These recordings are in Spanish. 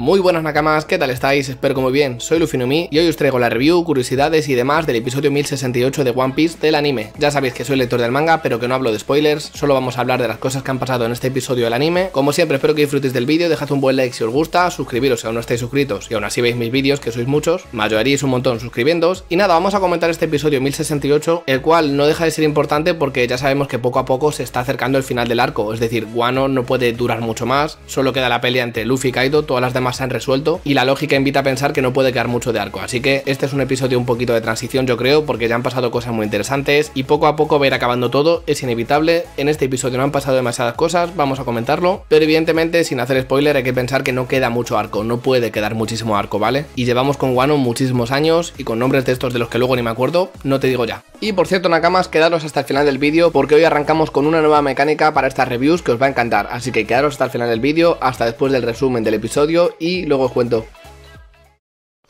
Muy buenas nakamas, ¿qué tal estáis? Espero que muy bien, soy Luffy Mi y hoy os traigo la review, curiosidades y demás del episodio 1068 de One Piece del anime. Ya sabéis que soy lector del manga, pero que no hablo de spoilers, solo vamos a hablar de las cosas que han pasado en este episodio del anime. Como siempre, espero que disfrutéis del vídeo, dejad un buen like si os gusta, suscribiros si aún no estáis suscritos y aún así veis mis vídeos, que sois muchos, es un montón suscribiéndos. Y nada, vamos a comentar este episodio 1068, el cual no deja de ser importante porque ya sabemos que poco a poco se está acercando el final del arco, es decir, Guano no puede durar mucho más, solo queda la pelea entre Luffy y Kaido, todas las demás se han resuelto y la lógica invita a pensar que no puede quedar mucho de arco. Así que este es un episodio un poquito de transición, yo creo, porque ya han pasado cosas muy interesantes y poco a poco va a ir acabando todo, es inevitable. En este episodio no han pasado demasiadas cosas, vamos a comentarlo, pero evidentemente sin hacer spoiler hay que pensar que no queda mucho arco, no puede quedar muchísimo arco, ¿vale? Y llevamos con guano muchísimos años y con nombres de estos de los que luego ni me acuerdo, no te digo ya. Y por cierto, Nakamas, quedaros hasta el final del vídeo porque hoy arrancamos con una nueva mecánica para estas reviews que os va a encantar, así que quedaros hasta el final del vídeo, hasta después del resumen del episodio y luego os cuento.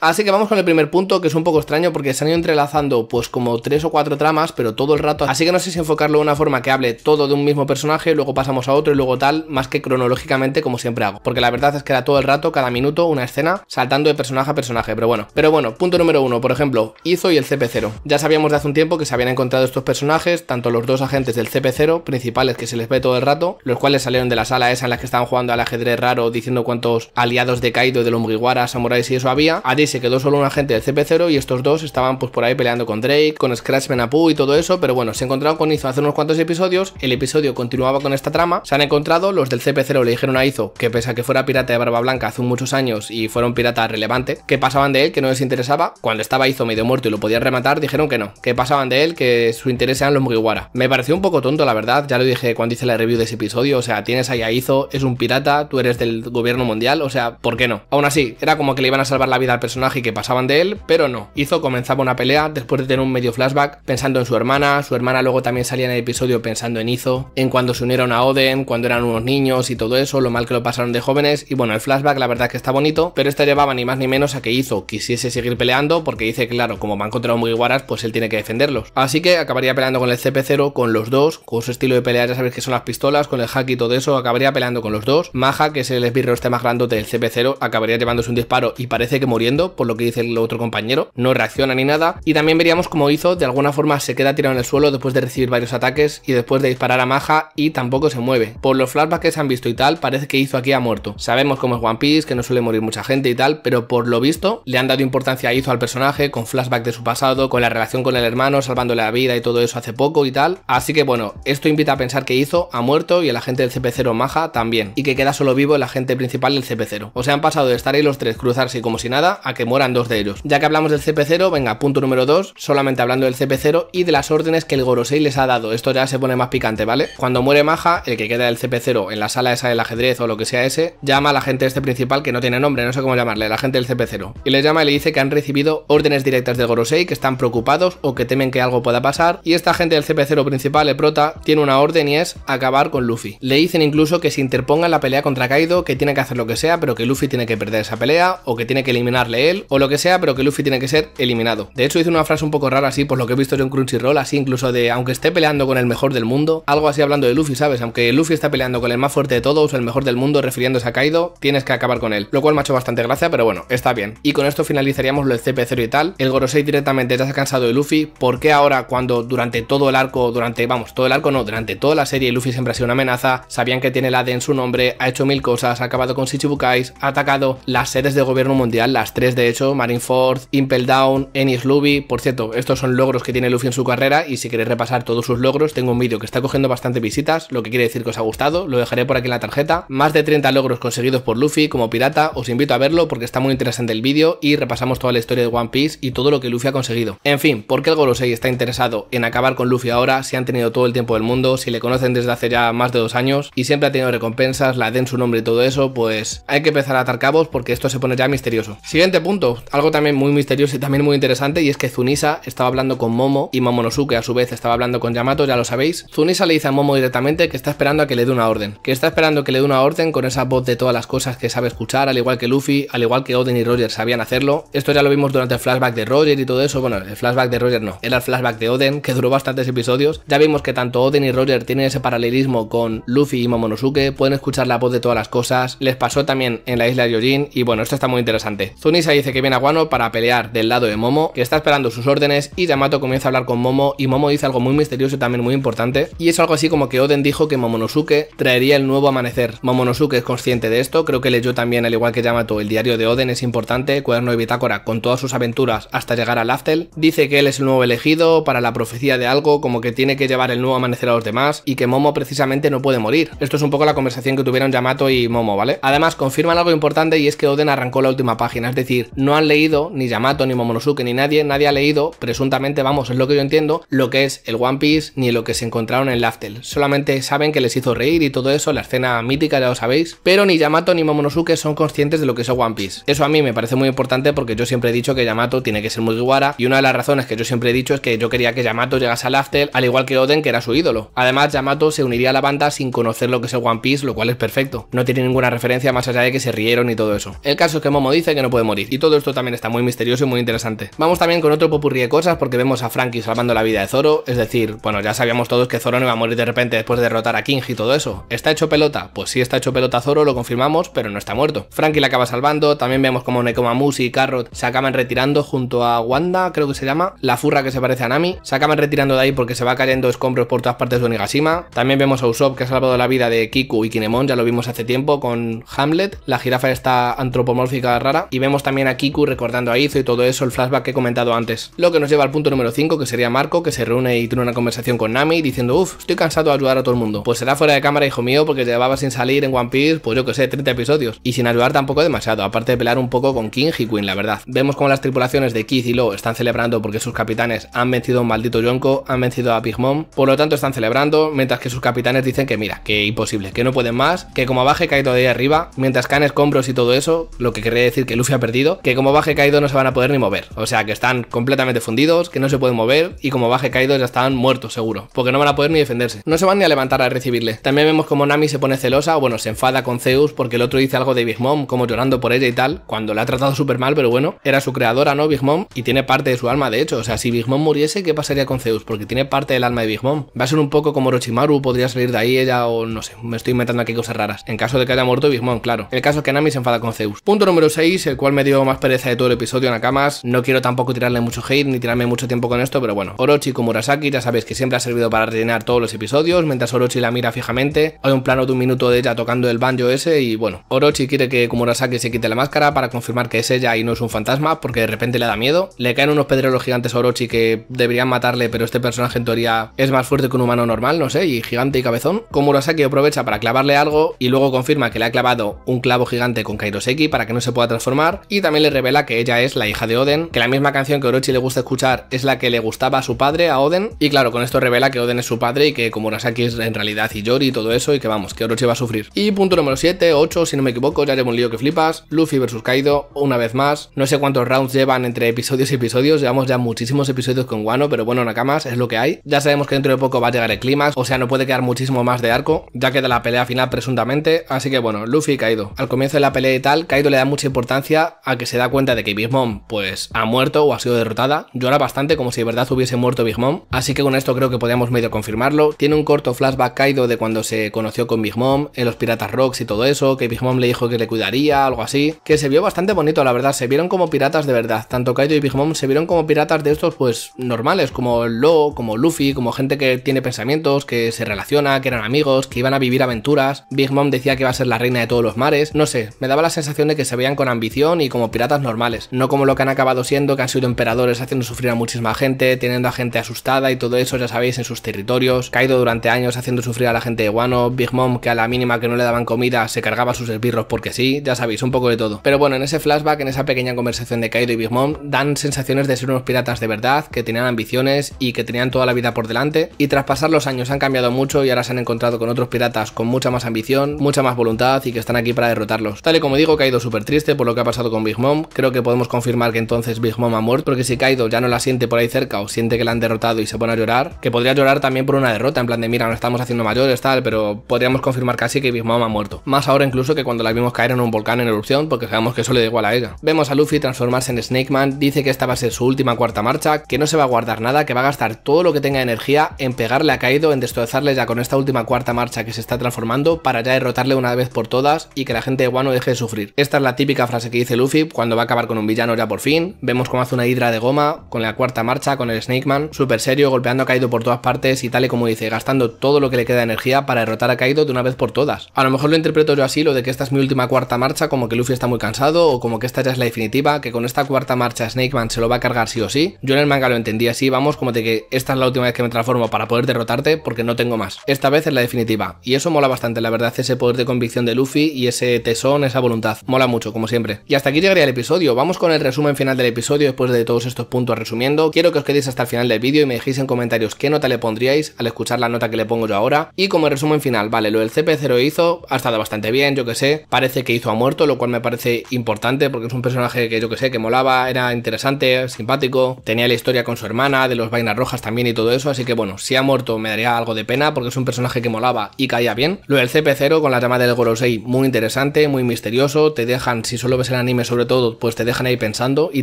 Así que vamos con el primer punto, que es un poco extraño porque se han ido entrelazando pues como tres o cuatro tramas, pero todo el rato. Así que no sé si enfocarlo de una forma que hable todo de un mismo personaje, luego pasamos a otro y luego tal, más que cronológicamente como siempre hago. Porque la verdad es que era todo el rato, cada minuto, una escena, saltando de personaje a personaje, pero bueno. Pero bueno, punto número uno, por ejemplo, Izo y el CP0. Ya sabíamos de hace un tiempo que se habían encontrado estos personajes, tanto los dos agentes del CP0, principales que se les ve todo el rato, los cuales salieron de la sala esa en la que estaban jugando al ajedrez raro, diciendo cuántos aliados de Kaido de los Mugiwara, samuráis y eso había. A se quedó solo un agente del CP0 y estos dos estaban pues por ahí peleando con Drake, con Scratchman Apu y todo eso, pero bueno, se encontraron con Izo hace unos cuantos episodios, el episodio continuaba con esta trama, se han encontrado, los del CP0 le dijeron a Izo que pese a que fuera pirata de Barba Blanca hace muchos años y fuera un pirata relevante, que pasaban de él, que no les interesaba, cuando estaba Izo medio muerto y lo podían rematar, dijeron que no, que pasaban de él, que su interés eran los Mugiwara. Me pareció un poco tonto, la verdad, ya lo dije cuando hice la review de ese episodio, o sea, tienes ahí a Izo, es un pirata, tú eres del gobierno mundial, o sea, ¿por qué no? Aún así, era como que le iban a salvar la vida al que pasaban de él, pero no. Hizo comenzaba una pelea después de tener un medio flashback pensando en su hermana, su hermana luego también salía en el episodio pensando en Izo, en cuando se unieron a Oden, cuando eran unos niños y todo eso, lo mal que lo pasaron de jóvenes y bueno, el flashback la verdad que está bonito, pero este llevaba ni más ni menos a que hizo quisiese seguir peleando porque dice, claro, como van contra muy Mugiwaras, pues él tiene que defenderlos. Así que acabaría peleando con el CP0, con los dos, con su estilo de pelea, ya sabes que son las pistolas, con el hack y todo eso, acabaría peleando con los dos. Maja, que es el esbirro este más grandote del CP0, acabaría llevándose un disparo y parece que muriendo, por lo que dice el otro compañero, no reacciona ni nada, y también veríamos cómo hizo, de alguna forma se queda tirado en el suelo después de recibir varios ataques y después de disparar a Maja y tampoco se mueve. Por los flashbacks que se han visto y tal, parece que hizo aquí ha muerto. Sabemos cómo es One Piece, que no suele morir mucha gente y tal, pero por lo visto le han dado importancia a hizo al personaje, con flashback de su pasado, con la relación con el hermano, salvándole la vida y todo eso hace poco y tal. Así que bueno, esto invita a pensar que hizo ha muerto y el agente del CP0 Maja también, y que queda solo vivo el agente principal del CP0. O sea, han pasado de estar ahí los tres cruzarse como si nada a que que mueran dos de ellos. Ya que hablamos del CP0, venga, punto número 2, solamente hablando del CP0 y de las órdenes que el Gorosei les ha dado. Esto ya se pone más picante, ¿vale? Cuando muere Maja, el que queda del CP0 en la sala esa del ajedrez o lo que sea ese, llama a la gente este principal que no tiene nombre, no sé cómo llamarle, la gente del CP0. Y le llama y le dice que han recibido órdenes directas del Gorosei, que están preocupados o que temen que algo pueda pasar. Y esta gente del CP0 principal, el prota, tiene una orden y es acabar con Luffy. Le dicen incluso que se interponga la pelea contra Kaido, que tiene que hacer lo que sea, pero que Luffy tiene que perder esa pelea o que tiene que eliminarle o lo que sea, pero que Luffy tiene que ser eliminado. De hecho, hice una frase un poco rara así, por lo que he visto yo en Crunchyroll, así incluso de aunque esté peleando con el mejor del mundo, algo así hablando de Luffy, ¿sabes? Aunque Luffy está peleando con el más fuerte de todos, el mejor del mundo, refiriéndose a Kaido, tienes que acabar con él. Lo cual me ha hecho bastante gracia, pero bueno, está bien. Y con esto finalizaríamos lo del CP0 y tal. El Gorosei directamente ya se ha cansado de Luffy. ¿Por qué ahora, cuando durante todo el arco, durante, vamos, todo el arco no, durante toda la serie, Luffy siempre ha sido una amenaza? Sabían que tiene el AD en su nombre, ha hecho mil cosas, ha acabado con Shichibukais, ha atacado las sedes de gobierno mundial, las tres de hecho, Marineford, Impel Down, Ennis Luby. Por cierto, estos son logros que tiene Luffy en su carrera y si queréis repasar todos sus logros, tengo un vídeo que está cogiendo bastante visitas, lo que quiere decir que os ha gustado, lo dejaré por aquí en la tarjeta. Más de 30 logros conseguidos por Luffy como pirata, os invito a verlo porque está muy interesante el vídeo y repasamos toda la historia de One Piece y todo lo que Luffy ha conseguido. En fin, porque qué el Gorosei está interesado en acabar con Luffy ahora si han tenido todo el tiempo del mundo, si le conocen desde hace ya más de dos años y siempre ha tenido recompensas, la den su nombre y todo eso? Pues hay que empezar a atar cabos porque esto se pone ya misterioso. Siguiente este punto, algo también muy misterioso y también muy interesante, y es que Zunisa estaba hablando con Momo y Momonosuke a su vez estaba hablando con Yamato, ya lo sabéis. Zunisa le dice a Momo directamente que está esperando a que le dé una orden, que está esperando que le dé una orden con esa voz de todas las cosas que sabe escuchar, al igual que Luffy, al igual que Odin y Roger sabían hacerlo. Esto ya lo vimos durante el flashback de Roger y todo eso, bueno, el flashback de Roger no, era el flashback de Odin que duró bastantes episodios. Ya vimos que tanto Odin y Roger tienen ese paralelismo con Luffy y Momonosuke, pueden escuchar la voz de todas las cosas, les pasó también en la isla de Yojin y bueno, esto está muy interesante. Zunisa dice que viene a Guano para pelear del lado de Momo, que está esperando sus órdenes y Yamato comienza a hablar con Momo y Momo dice algo muy misterioso también muy importante y es algo así como que Oden dijo que Momonosuke traería el nuevo amanecer. Momonosuke es consciente de esto, creo que leyó también al igual que Yamato el diario de Oden es importante, cuaderno de bitácora con todas sus aventuras hasta llegar al Laftel Dice que él es el nuevo elegido para la profecía de algo, como que tiene que llevar el nuevo amanecer a los demás y que Momo precisamente no puede morir. Esto es un poco la conversación que tuvieron Yamato y Momo, ¿vale? Además confirman algo importante y es que Oden arrancó la última página, es decir, no han leído ni Yamato, ni Momonosuke, ni nadie, nadie ha leído, presuntamente, vamos, es lo que yo entiendo, lo que es el One Piece ni lo que se encontraron en Laftel. Solamente saben que les hizo reír y todo eso, la escena mítica, ya lo sabéis, pero ni Yamato ni Momonosuke son conscientes de lo que es el One Piece. Eso a mí me parece muy importante porque yo siempre he dicho que Yamato tiene que ser muy guara y una de las razones que yo siempre he dicho es que yo quería que Yamato llegase a Laftel, al igual que Oden, que era su ídolo. Además, Yamato se uniría a la banda sin conocer lo que es el One Piece, lo cual es perfecto. No tiene ninguna referencia más allá de que se rieron y todo eso. El caso es que Momo dice que no puede morir y todo esto también está muy misterioso y muy interesante. Vamos también con otro popurrí de cosas porque vemos a Frankie salvando la vida de Zoro, es decir, bueno, ya sabíamos todos que Zoro no iba a morir de repente después de derrotar a King y todo eso. ¿Está hecho pelota? Pues sí está hecho pelota Zoro, lo confirmamos, pero no está muerto. Frankie la acaba salvando, también vemos como Nekomamushi y Carrot se acaban retirando junto a Wanda, creo que se llama, la furra que se parece a Nami, se acaban retirando de ahí porque se va cayendo escombros por todas partes de Onigashima. También vemos a Usopp que ha salvado la vida de Kiku y Kinemon, ya lo vimos hace tiempo con Hamlet, la jirafa está antropomórfica rara, y vemos también a Kiku recordando a Izo y todo eso, el flashback que he comentado antes. Lo que nos lleva al punto número 5, que sería Marco, que se reúne y tiene una conversación con Nami diciendo, uff, estoy cansado de ayudar a todo el mundo. Pues será fuera de cámara, hijo mío, porque llevaba sin salir en One Piece, pues yo que sé, 30 episodios. Y sin ayudar tampoco demasiado, aparte de pelear un poco con King y Queen, la verdad. Vemos como las tripulaciones de Keith y Lo están celebrando porque sus capitanes han vencido a un maldito Yonko, han vencido a Big por lo tanto están celebrando, mientras que sus capitanes dicen que mira, que imposible, que no pueden más, que como baje cae todavía arriba, mientras Canes, escombros y todo eso, lo que quiere decir que Luffy ha perdido, que como baje caído no se van a poder ni mover. O sea, que están completamente fundidos, que no se pueden mover y como baje caído ya están muertos seguro, porque no van a poder ni defenderse. No se van ni a levantar a recibirle. También vemos como Nami se pone celosa, o bueno, se enfada con Zeus porque el otro dice algo de Big Mom, como llorando por ella y tal, cuando la ha tratado súper mal, pero bueno, era su creadora, ¿no? Big Mom, y tiene parte de su alma, de hecho. O sea, si Big Mom muriese, ¿qué pasaría con Zeus? Porque tiene parte del alma de Big Mom. Va a ser un poco como Orochimaru, podría salir de ahí ella o no sé, me estoy inventando aquí cosas raras. En caso de que haya muerto Big Mom, claro. El caso es que Nami se enfada con Zeus. Punto número 6, el cual me dio más pereza de todo el episodio, Nakamas. No quiero tampoco tirarle mucho hate ni tirarme mucho tiempo con esto, pero bueno. Orochi con Murasaki, ya sabéis que siempre ha servido para rellenar todos los episodios, mientras Orochi la mira fijamente. Hay un plano de un minuto de ella tocando el banjo ese y bueno. Orochi quiere que Kumurasaki se quite la máscara para confirmar que es ella y no es un fantasma, porque de repente le da miedo. Le caen unos pedreros gigantes a Orochi que deberían matarle, pero este personaje en teoría es más fuerte que un humano normal, no sé, y gigante y cabezón. Kumurasaki aprovecha para clavarle algo y luego confirma que le ha clavado un clavo gigante con Kairoseki para que no se pueda transformar y también también le revela que ella es la hija de Oden, que la misma canción que Orochi le gusta escuchar es la que le gustaba a su padre, a Oden, y claro, con esto revela que Oden es su padre y que como Rasaki es en realidad y y todo eso, y que vamos, que Orochi va a sufrir. Y punto número 7, 8, si no me equivoco, ya llevo un lío que flipas, Luffy versus Kaido, una vez más, no sé cuántos rounds llevan entre episodios y episodios, llevamos ya muchísimos episodios con Wano, pero bueno, Nakamas, es lo que hay. Ya sabemos que dentro de poco va a llegar el clímax, o sea, no puede quedar muchísimo más de arco, ya queda la pelea final presuntamente, así que bueno, Luffy y Kaido. Al comienzo de la pelea y tal, Kaido le da mucha importancia a a que se da cuenta de que Big Mom pues ha muerto o ha sido derrotada. Llora bastante como si de verdad hubiese muerto Big Mom, así que con esto creo que podríamos medio confirmarlo. Tiene un corto flashback caído de cuando se conoció con Big Mom, en los Piratas Rocks y todo eso, que Big Mom le dijo que le cuidaría, algo así, que se vio bastante bonito, la verdad, se vieron como piratas de verdad. Tanto Kaido y Big Mom se vieron como piratas de estos pues normales, como Lo, como Luffy, como gente que tiene pensamientos, que se relaciona, que eran amigos, que iban a vivir aventuras. Big Mom decía que iba a ser la reina de todos los mares, no sé, me daba la sensación de que se veían con ambición y con como piratas normales, no como lo que han acabado siendo, que han sido emperadores haciendo sufrir a muchísima gente, teniendo a gente asustada y todo eso, ya sabéis, en sus territorios. Caído durante años haciendo sufrir a la gente de Guano, Big Mom, que a la mínima que no le daban comida se cargaba sus esbirros porque sí, ya sabéis, un poco de todo. Pero bueno, en ese flashback, en esa pequeña conversación de Kaido y Big Mom, dan sensaciones de ser unos piratas de verdad, que tenían ambiciones y que tenían toda la vida por delante. Y tras pasar los años han cambiado mucho y ahora se han encontrado con otros piratas con mucha más ambición, mucha más voluntad y que están aquí para derrotarlos. Tal y como digo, Caído súper triste por lo que ha pasado con Big Big Mom. Creo que podemos confirmar que entonces Big Mom ha muerto, porque si Kaido ya no la siente por ahí cerca o siente que la han derrotado y se pone a llorar, que podría llorar también por una derrota, en plan de mira, no estamos haciendo mayores, tal, pero podríamos confirmar casi que Big Mom ha muerto. Más ahora incluso que cuando la vimos caer en un volcán en erupción, porque sabemos que eso le da igual a ella. Vemos a Luffy transformarse en Snake Man, dice que esta va a ser su última cuarta marcha, que no se va a guardar nada, que va a gastar todo lo que tenga energía en pegarle a Kaido, en destrozarle ya con esta última cuarta marcha que se está transformando para ya derrotarle una vez por todas y que la gente de Wano deje de sufrir. Esta es la típica frase que dice Luffy cuando va a acabar con un villano ya por fin. Vemos cómo hace una hidra de goma con la cuarta marcha, con el Snake Man. Súper serio, golpeando a Kaido por todas partes y tal y como dice, gastando todo lo que le queda de energía para derrotar a Kaido de una vez por todas. A lo mejor lo interpreto yo así, lo de que esta es mi última cuarta marcha, como que Luffy está muy cansado o como que esta ya es la definitiva, que con esta cuarta marcha Snake Man se lo va a cargar sí o sí. Yo en el manga lo entendí así, vamos, como de que esta es la última vez que me transformo para poder derrotarte porque no tengo más. Esta vez es la definitiva. Y eso mola bastante, la verdad, ese poder de convicción de Luffy y ese tesón, esa voluntad. Mola mucho, como siempre. Y hasta aquí llegaría el episodio. Vamos con el resumen final del episodio después de todos estos puntos resumiendo. Quiero que os quedéis hasta el final del vídeo y me dejéis en comentarios qué nota le pondríais al escuchar la nota que le pongo yo ahora. Y como resumen final, vale, lo del CP0 hizo, ha estado bastante bien, yo que sé. Parece que hizo a muerto, lo cual me parece importante porque es un personaje que yo que sé, que molaba, era interesante, simpático. Tenía la historia con su hermana, de los vainas rojas también y todo eso. Así que bueno, si ha muerto me daría algo de pena porque es un personaje que molaba y caía bien. Lo del CP0 con la tema del Gorosei, muy interesante, muy misterioso. Te dejan, si solo ves el anime sobre todo, pues te dejan ahí pensando y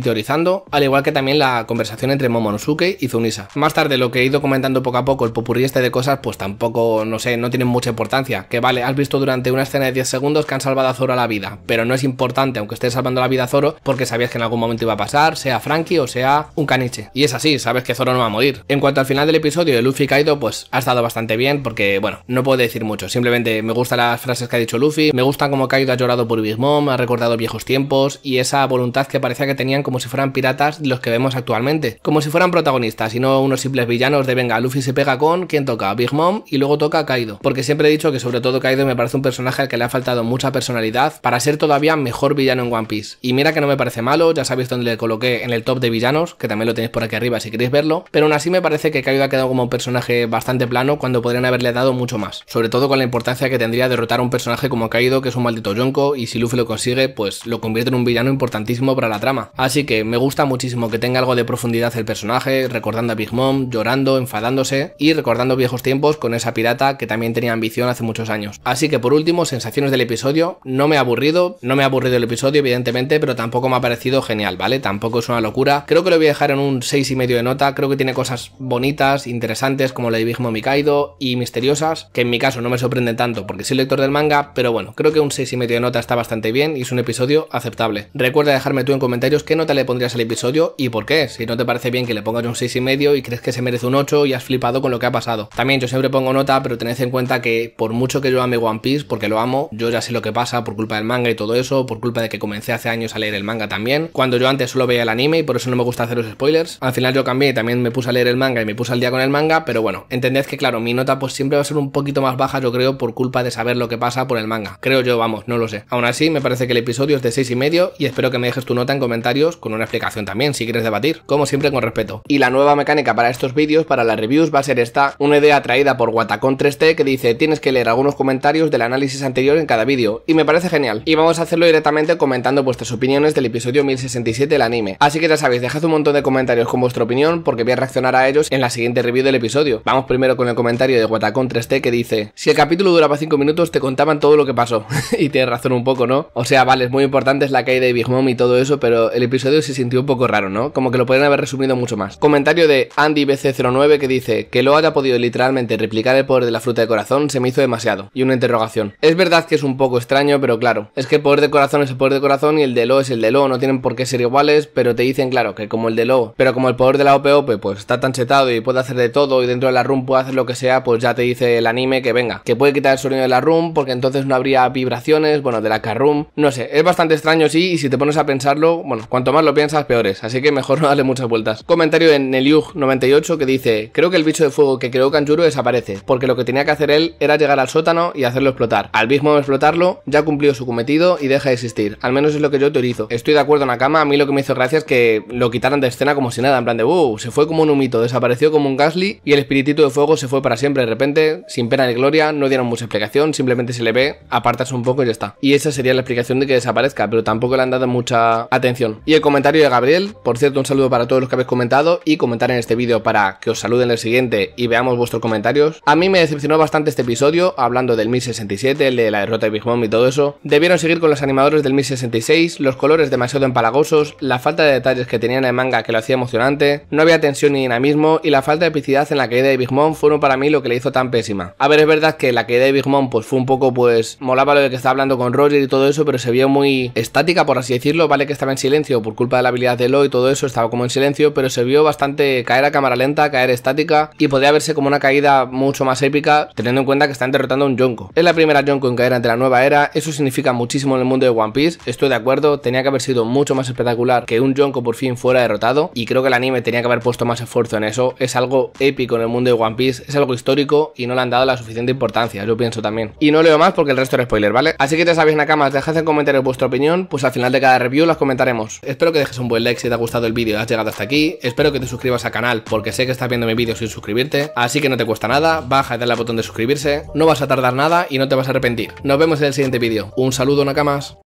teorizando, al igual que también la conversación entre Momonosuke y Zunisa. Más tarde, lo que he ido comentando poco a poco, el popurrí este de cosas, pues tampoco, no sé, no tienen mucha importancia. Que vale, has visto durante una escena de 10 segundos que han salvado a Zoro la vida, pero no es importante, aunque estés salvando la vida a Zoro, porque sabías que en algún momento iba a pasar, sea Frankie o sea un caniche. Y es así, sabes que Zoro no va a morir. En cuanto al final del episodio de Luffy y Kaido, pues ha estado bastante bien, porque bueno, no puedo decir mucho, simplemente me gustan las frases que ha dicho Luffy, me gusta como Kaido ha llorado por Big Mom, ha recordado viejos tiempos, y esa voluntad que parecía que tenían como si fueran piratas los que vemos actualmente, como si fueran protagonistas y no unos simples villanos de venga, Luffy se pega con quien toca, Big Mom y luego toca Kaido, porque siempre he dicho que sobre todo Kaido me parece un personaje al que le ha faltado mucha personalidad para ser todavía mejor villano en One Piece. Y mira que no me parece malo, ya sabéis dónde le coloqué en el top de villanos, que también lo tenéis por aquí arriba si queréis verlo, pero aún así me parece que Kaido ha quedado como un personaje bastante plano cuando podrían haberle dado mucho más, sobre todo con la importancia que tendría derrotar a un personaje como Kaido, que es un maldito yonko, y si Luffy lo consigue, pues lo convierte en un villano importantísimo para la trama, así que me gusta muchísimo que tenga algo de profundidad el personaje, recordando a Big Mom, llorando, enfadándose y recordando viejos tiempos con esa pirata que también tenía ambición hace muchos años. Así que por último, sensaciones del episodio, no me ha aburrido, no me ha aburrido el episodio evidentemente, pero tampoco me ha parecido genial, ¿vale? Tampoco es una locura, creo que lo voy a dejar en un 6 y medio de nota, creo que tiene cosas bonitas, interesantes como la de Big Mom y Kaido y misteriosas, que en mi caso no me sorprenden tanto porque soy lector del manga, pero bueno, creo que un 6 y medio de nota está bastante bien y es un episodio aceptable. Recuerda dejarme tú en comentarios qué nota le pondrías al episodio y por qué. Si no te parece bien que le pongas un 6,5 y crees que se merece un 8 y has flipado con lo que ha pasado. También yo siempre pongo nota, pero tened en cuenta que por mucho que yo ame One Piece, porque lo amo, yo ya sé lo que pasa por culpa del manga y todo eso, por culpa de que comencé hace años a leer el manga también. Cuando yo antes solo veía el anime y por eso no me gusta hacer los spoilers. Al final yo cambié y también me puse a leer el manga y me puse al día con el manga, pero bueno, entended que claro, mi nota pues siempre va a ser un poquito más baja, yo creo, por culpa de saber lo que pasa por el manga. Creo yo, vamos, no lo sé. Aún así, me parece que el episodio es de y medio y espero que me dejes tu nota en comentarios con una explicación también, si quieres debatir, como siempre con respeto. Y la nueva mecánica para estos vídeos, para las reviews, va a ser esta, una idea traída por Watacon 3T que dice tienes que leer algunos comentarios del análisis anterior en cada vídeo, y me parece genial. Y vamos a hacerlo directamente comentando vuestras opiniones del episodio 1067 del anime. Así que ya sabéis, dejad un montón de comentarios con vuestra opinión porque voy a reaccionar a ellos en la siguiente review del episodio. Vamos primero con el comentario de Watacon 3T que dice, si el capítulo duraba 5 minutos te contaban todo lo que pasó. y tienes razón un poco, ¿no? O sea, vale, es muy importante es la que hay de Big Mom y todo eso, pero el episodio se sintió un poco raro, ¿no? Como que lo podrían haber resumido mucho más. Comentario de AndyBC09 que dice que lo haya podido literalmente replicar el poder de la fruta de corazón se me hizo demasiado. Y una interrogación. Es verdad que es un poco extraño, pero claro, es que el poder de corazón es el poder de corazón y el de Lo es el de Lo, no tienen por qué ser iguales, pero te dicen, claro, que como el de Lo, pero como el poder de la OPOP pues está tan chetado y puede hacer de todo y dentro de la room puede hacer lo que sea, pues ya te dice el anime que venga, que puede quitar el sonido de la room porque entonces no habría vibraciones, bueno, de la room, no sé, es bastante extraño sí y si te pones a pensarlo, bueno, cuanto más lo piensas, peores. Así que mejor no darle muchas vueltas. Comentario en Neliug98 que dice, creo que el bicho de fuego que creó Kanjuro desaparece, porque lo que tenía que hacer él era llegar al sótano y hacerlo explotar. Al mismo explotarlo, ya cumplió su cometido y deja de existir. Al menos es lo que yo teorizo. Estoy de acuerdo en cama. a mí lo que me hizo gracia es que lo quitaran de escena como si nada, en plan de, wow, se fue como un humito, desapareció como un Gasly y el espiritito de fuego se fue para siempre de repente, sin pena ni gloria, no dieron mucha explicación, simplemente se le ve, apartas un poco y ya está. Y esa sería la explicación de que desaparezca, pero tampoco le han dado mucha atención. Y el comentario de Gabriel, por cierto, un saludo para todos los que habéis comentado y comentar en este vídeo para que os saluden en el siguiente y veamos vuestros comentarios. A mí me decepcionó bastante este episodio, hablando del 1067, el de la derrota de Big Mom y todo eso. Debieron seguir con los animadores del 1066, los colores demasiado empalagosos, la falta de detalles que tenían en el manga que lo hacía emocionante, no había tensión ni dinamismo y la falta de epicidad en la caída de Big Mom fueron para mí lo que le hizo tan pésima. A ver, es verdad que la caída de Big Mom pues fue un poco pues molaba lo de que estaba hablando con Roger y todo eso, pero se vio muy estática por así decirlo, vale que estaba en silencio por culpa de la habilidad de Lo y todo eso, estaba como en silencio, pero se vio bastante caer a cámara lenta, caer estática y podía verse como una caída mucho más épica, teniendo en cuenta que están derrotando a un Yonko. Es la primera Jonko en caer ante la nueva era, eso significa muchísimo en el mundo de One Piece, estoy de acuerdo, tenía que haber sido mucho más espectacular que un Yonko por fin fuera derrotado y creo que el anime tenía que haber puesto más esfuerzo en eso, es algo épico en el mundo de One Piece, es algo histórico y no le han dado la suficiente importancia, yo pienso también. Y no leo más porque el resto era spoiler, ¿vale? Así que ya sabéis, Nakamas, dejad en comentarios vuestra opinión, pues al final de cada review las comentaremos. Espero que dejes un buen like si te ha gustado el vídeo y has llegado hasta aquí. Espero que te suscribas al canal porque sé que estás viendo mi vídeo sin suscribirte. Así que no te cuesta nada, baja y dale al botón de suscribirse. No vas a tardar nada y no te vas a arrepentir. Nos vemos en el siguiente vídeo. Un saludo, Nakamas.